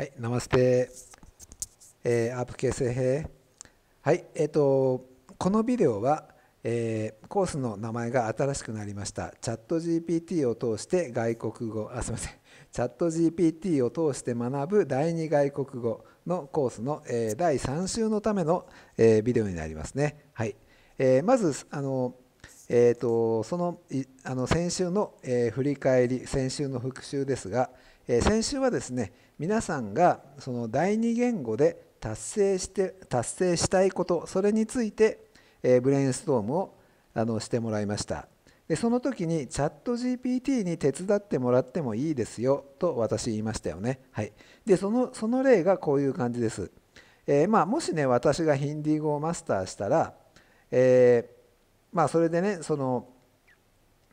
はい、ナマステ、えー、アープ形成兵。はい、えっ、ー、と、このビデオは、えー、コースの名前が新しくなりました。チャット GPT を通して外国語、あ、すみません。チャット GPT を通して学ぶ第2外国語のコースの、えー、第3週のための、えー、ビデオになりますね。はい。えー、まず、あの、えーと、とそのあの先週の、えー、振り返り先週の復習ですが、え先週はですね皆さんがその第二言語で達成して達成したいことそれについて、えブレインストームをあのしてもらいましたでその時にチャット GPT に手伝ってもらってもいいですよと私言いましたよね、はい、でそのその例がこういう感じです、えー、まあ、もしね私がヒンディー語をマスターしたら、えー、まあ、それでねその、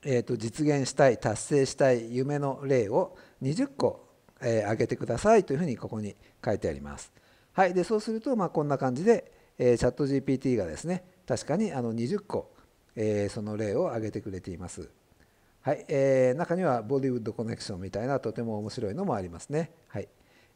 えーと実現したい達成したい夢の例を20個、えー、げてくださいというふうにここに書いてあります。はい、でそうすると、まあ、こんな感じで、えー、チャット GPT がですね確かにあの20個、えー、その例を挙げてくれています。はいえー、中にはボディウッドコネクションみたいなとても面白いのもありますね。はい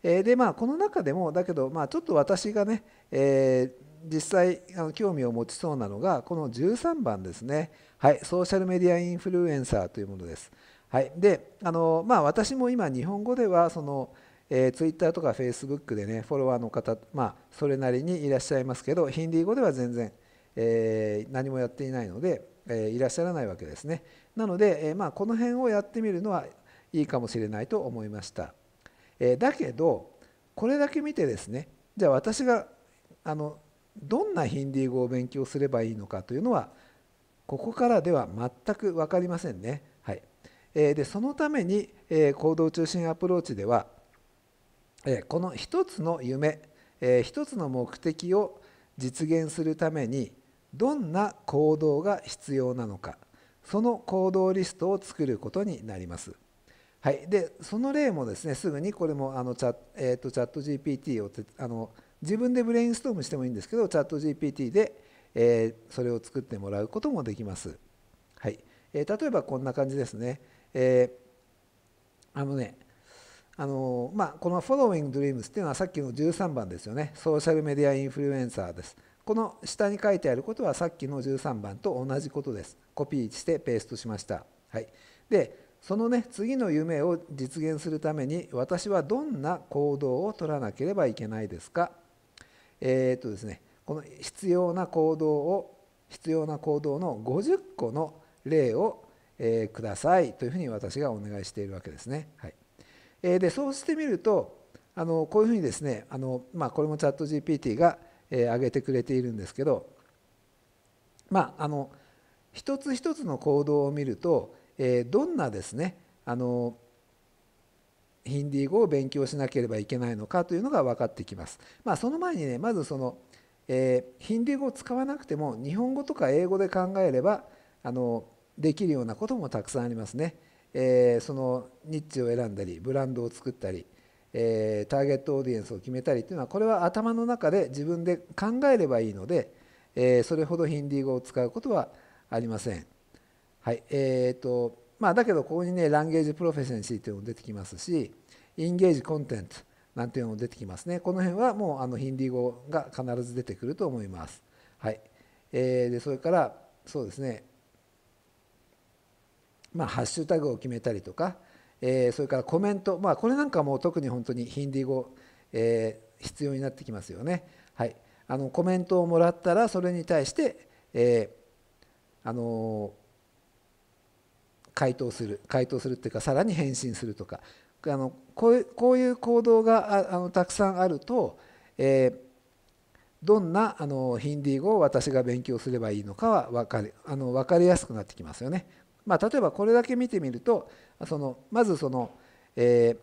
えー、でまあこの中でもだけど、まあ、ちょっと私がね、えー、実際あの興味を持ちそうなのがこの13番ですね、はい、ソーシャルメディアインフルエンサーというものです。はい、であの、まあ、私も今日本語ではその、えー、Twitter とか Facebook でねフォロワーの方、まあ、それなりにいらっしゃいますけどヒンディー語では全然、えー、何もやっていないので、えー、いらっしゃらないわけですねなので、えまあ、この辺をやってみるのはいいかもしれないと思いました、えだけどこれだけ見てですねじゃあ私があのどんなヒンディー語を勉強すればいいのかというのはここからでは全く分かりませんね。でそのために行動中心アプローチではこの一つの夢一つの目的を実現するためにどんな行動が必要なのかその行動リストを作ることになります。はい、でその例もですねすぐにこれもあのチャ,、えーと、チャット GPT をあの自分でブレインストームしてもいいんですけどチャット GPT で、えー、それを作ってもらうこともできます。はい、えー、例えばこんな感じですね。えー、あのね、あのまあ、この Following Dreams っていうのはさっきの13番ですよね。ソーシャルメディアインフルエンサーです。この下に書いてあることはさっきの13番と同じことです。コピーしてペーストしました。はい、でそのね次の夢を実現するために私はどんな行動を取らなければいけないですかえー、っとですねこの必要な行動を必要な行動の50個の例を、えくださいというふうに私がお願いしているわけですね。はいえでそうしてみるとあのこういうふうにですねあの、まあ、これもチャット GPT が、え上げてくれているんですけど、まあ、あの一つ一つの行動を見ると、えどんなですねあのヒンディー語を勉強しなければいけないのかというのが分かってきます。まあ、その前にねまずその、えー、ヒンディー語を使わなくても日本語とか英語で考えればあのできるようなこともたくさんありますね、えー、そのニッチを選んだりブランドを作ったり、えー、ターゲットオーディエンスを決めたりというのはこれは頭の中で自分で考えればいいので、えー、それほどヒンディー語を使うことはありません。はいえーとまあ、だけどここにねランゲージプロフェッションシーというのも出てきますしインゲージコンテンツなんていうのも出てきますねこの辺はもうあのヒンディー語が必ず出てくると思います。はいえー、でそれからそうですねまあ、ハッシュタグを決めたりとか、えー、それからコメント、まあ、これなんかも特に本当にヒンディー語、えー、必要になってきますよね。はい、あのコメントをもらったらそれに対して、えー、あの回答する回答するっていうかさらに返信するとかあのこうこういう行動があのたくさんあると、えどんなあのヒンディー語を私が勉強すればいいのかは分かりあの分かりやすくなってきますよね。まあ、例えばこれだけ見てみるとそのまずその、え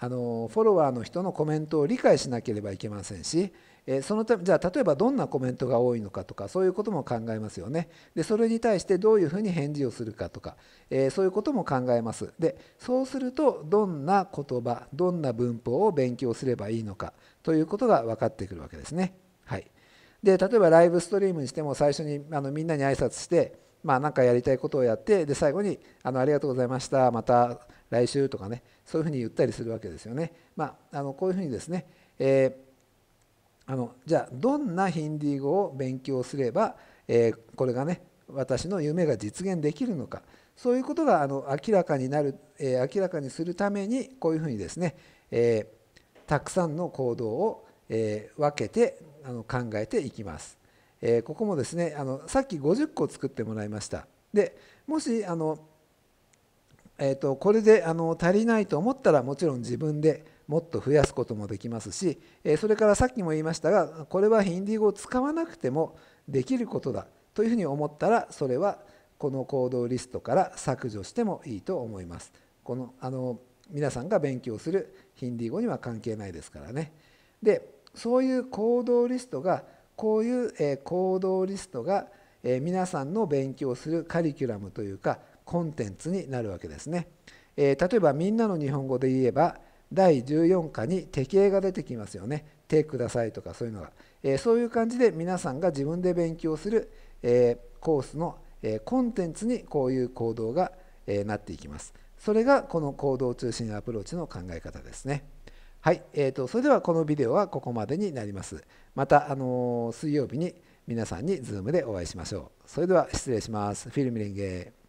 ー、あのフォロワーの人のコメントを理解しなければいけませんし、えー、そのためじゃあ例えばどんなコメントが多いのかとかそういうことも考えますよねでそれに対してどういうふうに返事をするかとか、えー、そういうことも考えますでそうするとどんな言葉どんな文法を勉強すればいいのかということが分かってくるわけですね。はい、で例えばライブストリームにしても最初にあのみんなに挨拶してまあ、なんかやりたいことをやってで最後にあの「ありがとうございましたまた来週」とかねそういうふうに言ったりするわけですよね。まあ、あのこういうふうにですね、えー、あのじゃあどんなヒンディー語を勉強すれば、えー、これがね私の夢が実現できるのかそういうことがあの明らかになる、えー、明らかにするためにこういうふうにですね、えたくさんの行動を、え分けてあの考えていきます。えここもですねあのさっき50個作ってもらいましたでもしあの、えーと、これであの足りないと思ったらもちろん自分でもっと増やすこともできますし、えそれからさっきも言いましたがこれはヒンディー語を使わなくてもできることだというふうに思ったらそれはこの行動リストから削除してもいいと思います。このあの皆さんが勉強するヒンディー語には関係ないですからね。でそういう行動リストがこういう行動リストが皆さんの勉強するカリキュラムというかコンテンツになるわけですね。例えば「みんなの日本語」で言えば第14課に適英が出てきますよね。手くださいとかそういうのが。そういう感じで皆さんが自分で勉強するコースのコンテンツにこういう行動がなっていきます。それがこの行動中心アプローチの考え方ですね。はい、えーと、それではこのビデオはここまでになります。また、あのー、水曜日に皆さんに Zoom でお会いしましょう。それでは失礼します。フィルムレンゲ